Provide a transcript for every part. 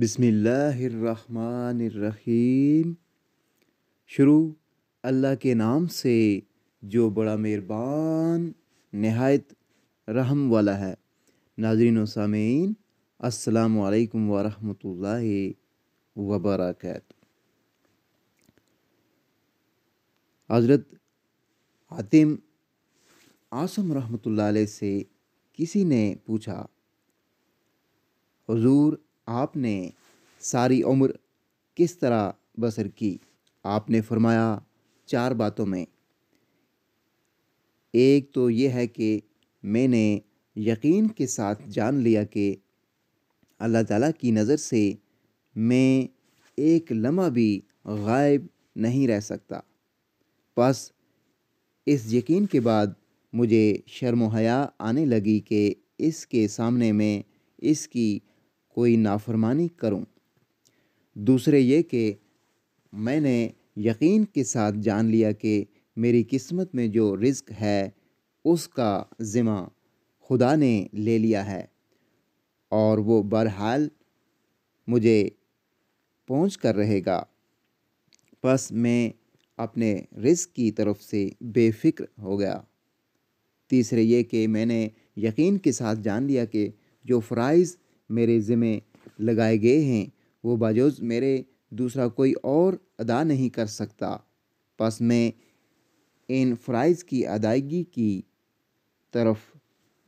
बिस्मिल्लाहिर्रहमानिर्रहीम शुरू अल्लाह के नाम से जो बड़ा मेहरबान नहायत रहम वाला है नाजरीन सामीन असलकम वरहमल वबरक हज़रत आतिम आसम रहमत से किसी ने पूछा हजूर आपने सारी उम्र किस तरह बसर की आपने फरमाया चार बातों में एक तो ये है कि मैंने यकीन के साथ जान लिया कि अल्लाह ताला की नज़र से मैं एक लम्हा भी गायब नहीं रह सकता बस इस यकीन के बाद मुझे शर्म हया आने लगी कि इसके सामने में इसकी कोई नाफरमानी करूं। दूसरे ये कि मैंने यकीन के साथ जान लिया कि मेरी किस्मत में जो रिस्क है उसका ज़िम्मा खुदा ने ले लिया है और वो बहरहाल मुझे पहुँच कर रहेगा बस मैं अपने रिस्क की तरफ से बेफिक्र हो गया तीसरे ये कि मैंने यकीन के साथ जान लिया कि जो फ़राइज़ मेरे ज़िम्मे लगाए गए हैं वो बाजोज़ मेरे दूसरा कोई और अदा नहीं कर सकता बस मैं इन फ़्राइज़ की अदायगी की तरफ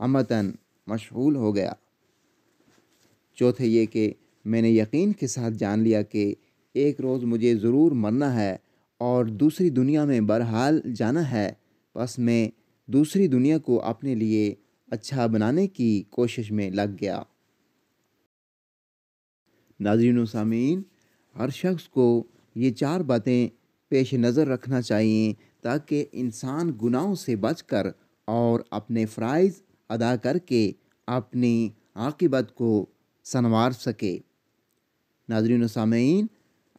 अमतन मशगूल हो गया चौथे ये कि मैंने यकीन के साथ जान लिया कि एक रोज़ मुझे ज़रूर मरना है और दूसरी दुनिया में बरहाल जाना है बस मैं दूसरी दुनिया को अपने लिए अच्छा बनाने की कोशिश में लग गया नाजरन सामीन हर शख्स को ये चार बातें पेश नज़र रखना चाहिए ताकि इंसान गुनाहों से बचकर और अपने फ्राइज अदा करके अपनी आकबत को संवार सके नाजरन सामीन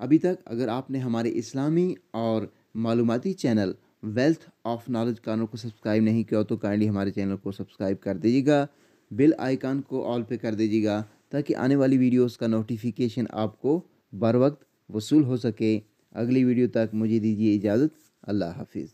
अभी तक अगर आपने हमारे इस्लामी और मालूमती चैनल वेल्थ ऑफ नॉलेज कानों को सब्सक्राइब नहीं किया तो काइंडली हमारे चैनल को सब्सक्राइब कर दीजिएगा बिल आइकान को ऑल पे कर दीजिएगा ताकि आने वाली वीडियोस का नोटिफिकेशन आपको बर वक्त वसूल हो सके अगली वीडियो तक मुझे दीजिए इजाज़त अल्लाह हाफिज़